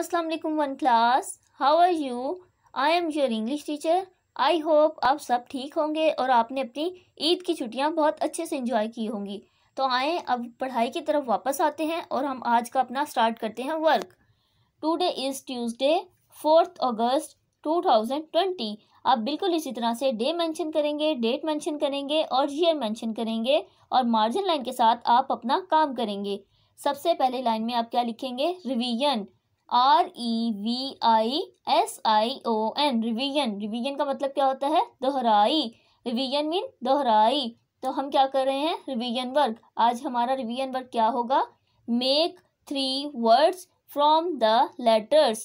अस्सलाम वालेकुम one class how are you I am your English teacher I hope आप सब ठीक होंगे और आपने अपनी ईद की छुट्टियां बहुत अच्छे से इंजॉय की होंगी तो आए अब पढ़ाई की तरफ वापस आते हैं और हम आज का अपना स्टार्ट करते हैं work today is Tuesday fourth August twenty आप बिल्कुल इसी तरह से डे मेंशन करेंगे डेट मेंशन करेंगे और ईयर मेंशन करेंगे और मार्जिन लाइन के साथ आप अपना काम करेंगे सबसे पहले लाइन में आप क्या लिखेंगे revision R E V I S I O N revision revision का मतलब क्या होता है दोहराई रिवीजन मीन दोहराई तो हम क्या कर रहे हैं रिवीजन वर्क आज हमारा रिवीजन वर्क क्या होगा make three words from the letters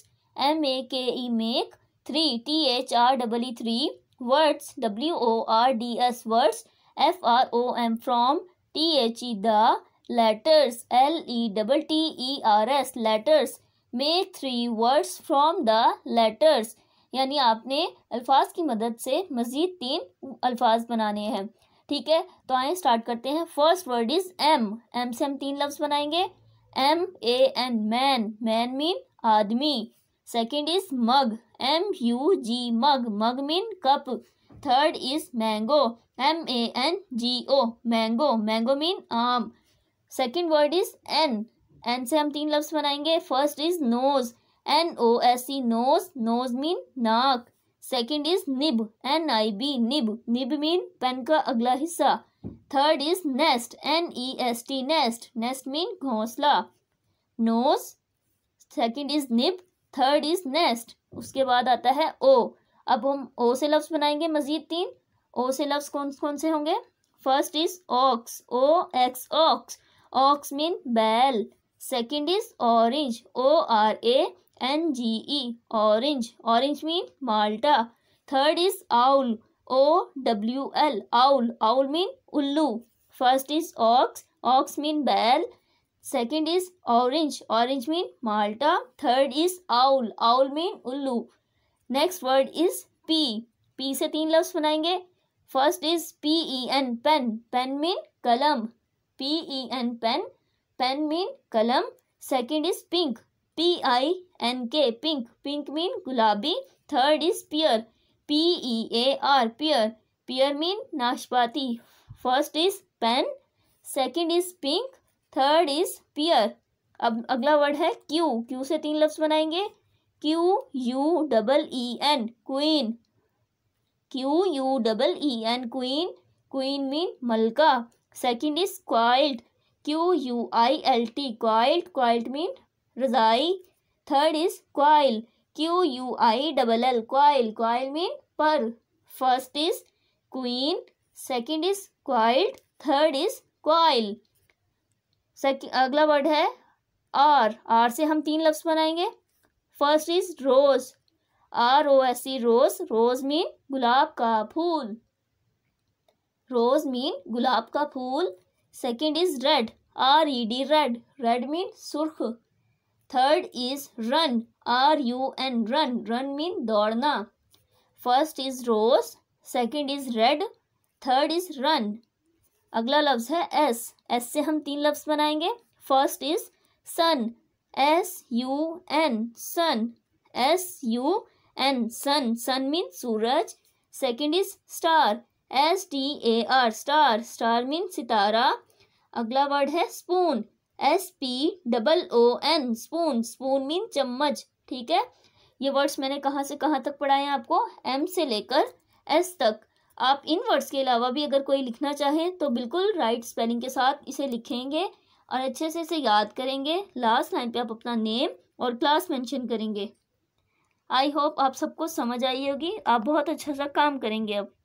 M A K E make three T H R double E three words W O R D S words F R O M from T H E the letters L E double T E R S letters make three words from the letters यानी आपने अल्फाज की मदद से मज़ीद तीन अल्फाज बनाने हैं ठीक है तो आए स्टार्ट करते हैं first word is M M से हम तीन लफ्ज़ बनाएंगे M A N man man mean आदमी second is mug M U G mug mug mean cup third is mango M A N G O mango mango mean आम second word is N N से हम तीन लफ्स बनाएंगे first is nose N O S E nose nose mean नाक second is nib N I B nib nib mean pen का अगला हिस्सा third is nest N E S T nest nest mean घोंसला nose second is nib third is nest उसके बाद आता है ओ अब हम ओ से लफ्स बनाएंगे मजीद तीन ओ से लफ्स कौन कौन से होंगे first is ox O X ox ox mean बैल second is orange O R A N G E orange orange mean माल्टा third is owl O W L owl owl mean उल्लू first is ox ox mean बैल second is orange orange mean माल्टा third is owl owl mean उल्लू next word is P P से तीन लफ्स बनाएंगे first is P E N pen pen mean कलम P E N pen pen mean कलम second is pink P I N K pink pink mean गुलाबी third is pear P E A R pear pear mean नाशपाती first is pen second is pink third is pear अब अगला word है Q Q से तीन लफ्स बनाएंगे Q U double E N queen Q U double E N queen queen mean मलका second is quilt Q U I L T quilt quilt mean रजाई third is quill Q U I double L quill quill mean पर first is queen second is quilt third is quill अगला word है R R से हम तीन लफ्स बनाएंगे first is rose R O S C rose rose mean गुलाब का फूल रोज मीन गुलाब का फूल Second is red. R E D red. Red means surkh. Third is run. R U N run. Run means dorna. First is rose. Second is red. Third is run अगला लफ्ज है S S से हम तीन लफ्ज बनाएंगे first is sun S U N sun S U N sun sun mean सूरज second is star S T A R star star mean सितारा अगला वर्ड है spoon S P double O N spoon spoon mean चम्मच ठीक है ये words मैंने कहाँ से कहाँ तक पढ़ाए हैं आपको एम से लेकर एस तक आप इन वर्ड्स के अलावा भी अगर कोई लिखना चाहे तो बिल्कुल राइट स्पेलिंग के साथ इसे लिखेंगे और अच्छे से इसे याद करेंगे लास्ट लाइन पे आप अपना नेम और क्लास मेंशन करेंगे आई होप आप सबको समझ आई होगी आप बहुत अच्छा सा काम करेंगे अब